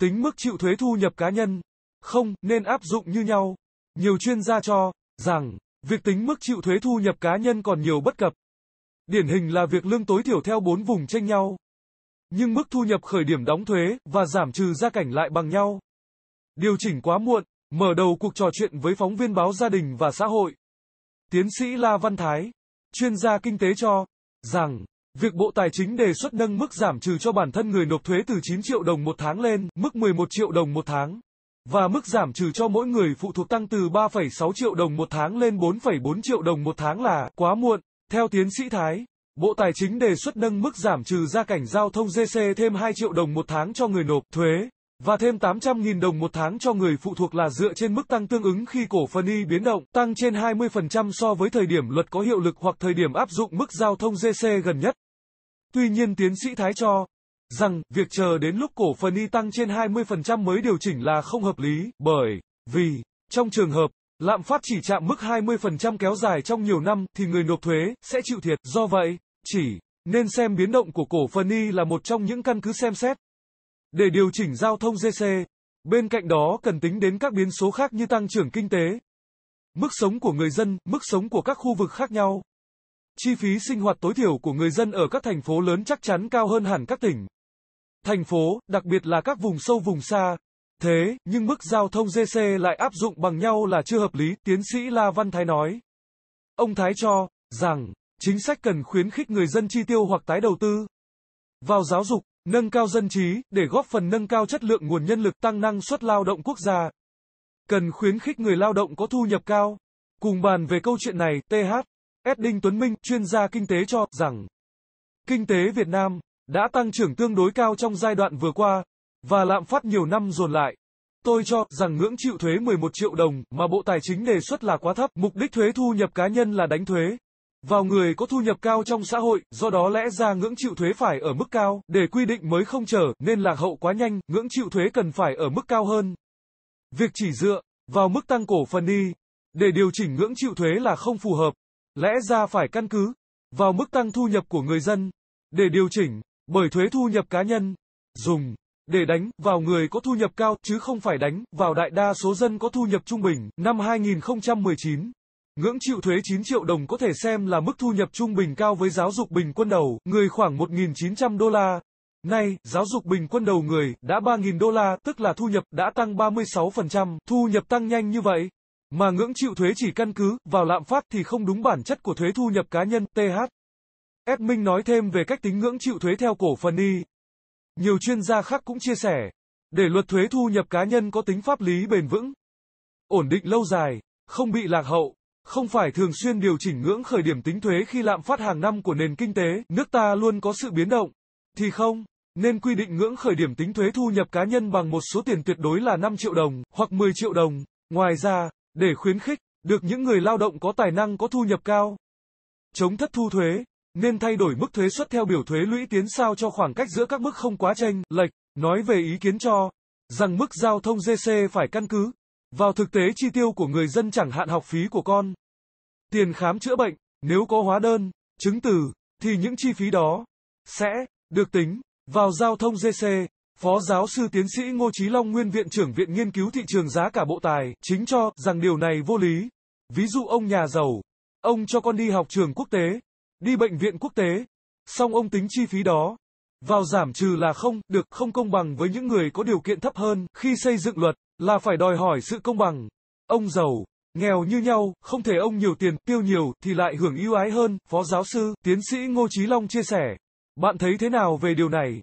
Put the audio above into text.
Tính mức chịu thuế thu nhập cá nhân không nên áp dụng như nhau. Nhiều chuyên gia cho rằng việc tính mức chịu thuế thu nhập cá nhân còn nhiều bất cập. Điển hình là việc lương tối thiểu theo bốn vùng tranh nhau. Nhưng mức thu nhập khởi điểm đóng thuế và giảm trừ gia cảnh lại bằng nhau. Điều chỉnh quá muộn, mở đầu cuộc trò chuyện với phóng viên báo gia đình và xã hội. Tiến sĩ La Văn Thái, chuyên gia kinh tế cho rằng Việc Bộ Tài chính đề xuất nâng mức giảm trừ cho bản thân người nộp thuế từ 9 triệu đồng một tháng lên mức 11 triệu đồng một tháng và mức giảm trừ cho mỗi người phụ thuộc tăng từ 3,6 triệu đồng một tháng lên 4,4 triệu đồng một tháng là quá muộn. Theo tiến sĩ Thái, Bộ Tài chính đề xuất nâng mức giảm trừ gia cảnh giao thông GC thêm 2 triệu đồng một tháng cho người nộp thuế và thêm 800.000 đồng một tháng cho người phụ thuộc là dựa trên mức tăng tương ứng khi cổ phần y biến động, tăng trên 20% so với thời điểm luật có hiệu lực hoặc thời điểm áp dụng mức giao thông GC gần nhất. Tuy nhiên tiến sĩ Thái cho rằng việc chờ đến lúc cổ phần y tăng trên 20% mới điều chỉnh là không hợp lý, bởi vì trong trường hợp lạm phát chỉ chạm mức 20% kéo dài trong nhiều năm thì người nộp thuế sẽ chịu thiệt, do vậy chỉ nên xem biến động của cổ phần y là một trong những căn cứ xem xét để điều chỉnh giao thông GC. Bên cạnh đó cần tính đến các biến số khác như tăng trưởng kinh tế, mức sống của người dân, mức sống của các khu vực khác nhau chi phí sinh hoạt tối thiểu của người dân ở các thành phố lớn chắc chắn cao hơn hẳn các tỉnh, thành phố, đặc biệt là các vùng sâu vùng xa. Thế, nhưng mức giao thông GC lại áp dụng bằng nhau là chưa hợp lý, tiến sĩ La Văn Thái nói. Ông Thái cho rằng, chính sách cần khuyến khích người dân chi tiêu hoặc tái đầu tư vào giáo dục, nâng cao dân trí, để góp phần nâng cao chất lượng nguồn nhân lực tăng năng suất lao động quốc gia. Cần khuyến khích người lao động có thu nhập cao. Cùng bàn về câu chuyện này, TH. S. Đinh Tuấn Minh, chuyên gia kinh tế cho rằng, kinh tế Việt Nam đã tăng trưởng tương đối cao trong giai đoạn vừa qua, và lạm phát nhiều năm dồn lại. Tôi cho rằng ngưỡng chịu thuế 11 triệu đồng mà Bộ Tài chính đề xuất là quá thấp, mục đích thuế thu nhập cá nhân là đánh thuế vào người có thu nhập cao trong xã hội, do đó lẽ ra ngưỡng chịu thuế phải ở mức cao, để quy định mới không trở nên lạc hậu quá nhanh, ngưỡng chịu thuế cần phải ở mức cao hơn. Việc chỉ dựa vào mức tăng cổ phần đi để điều chỉnh ngưỡng chịu thuế là không phù hợp lẽ ra phải căn cứ vào mức tăng thu nhập của người dân để điều chỉnh, bởi thuế thu nhập cá nhân dùng để đánh vào người có thu nhập cao chứ không phải đánh vào đại đa số dân có thu nhập trung bình. Năm 2019, ngưỡng chịu thuế 9 triệu đồng có thể xem là mức thu nhập trung bình cao với giáo dục bình quân đầu người khoảng 1.900 đô la. Nay, giáo dục bình quân đầu người đã 3.000 đô la, tức là thu nhập đã tăng 36%, thu nhập tăng nhanh như vậy mà ngưỡng chịu thuế chỉ căn cứ vào lạm phát thì không đúng bản chất của thuế thu nhập cá nhân, TH. Ed Minh nói thêm về cách tính ngưỡng chịu thuế theo cổ phần Y. Nhiều chuyên gia khác cũng chia sẻ, để luật thuế thu nhập cá nhân có tính pháp lý bền vững, ổn định lâu dài, không bị lạc hậu, không phải thường xuyên điều chỉnh ngưỡng khởi điểm tính thuế khi lạm phát hàng năm của nền kinh tế nước ta luôn có sự biến động, thì không, nên quy định ngưỡng khởi điểm tính thuế thu nhập cá nhân bằng một số tiền tuyệt đối là 5 triệu đồng hoặc 10 triệu đồng. Ngoài ra, để khuyến khích được những người lao động có tài năng có thu nhập cao. Chống thất thu thuế, nên thay đổi mức thuế suất theo biểu thuế lũy tiến sao cho khoảng cách giữa các mức không quá tranh lệch, nói về ý kiến cho rằng mức giao thông GC phải căn cứ vào thực tế chi tiêu của người dân chẳng hạn học phí của con, tiền khám chữa bệnh, nếu có hóa đơn, chứng từ thì những chi phí đó sẽ được tính vào giao thông GC Phó giáo sư tiến sĩ Ngô Chí Long nguyên viện trưởng Viện Nghiên cứu Thị trường Giá cả Bộ Tài, chính cho rằng điều này vô lý. Ví dụ ông nhà giàu, ông cho con đi học trường quốc tế, đi bệnh viện quốc tế, song ông tính chi phí đó. Vào giảm trừ là không, được, không công bằng với những người có điều kiện thấp hơn, khi xây dựng luật, là phải đòi hỏi sự công bằng. Ông giàu, nghèo như nhau, không thể ông nhiều tiền, tiêu nhiều, thì lại hưởng ưu ái hơn, Phó giáo sư, tiến sĩ Ngô Trí Long chia sẻ. Bạn thấy thế nào về điều này?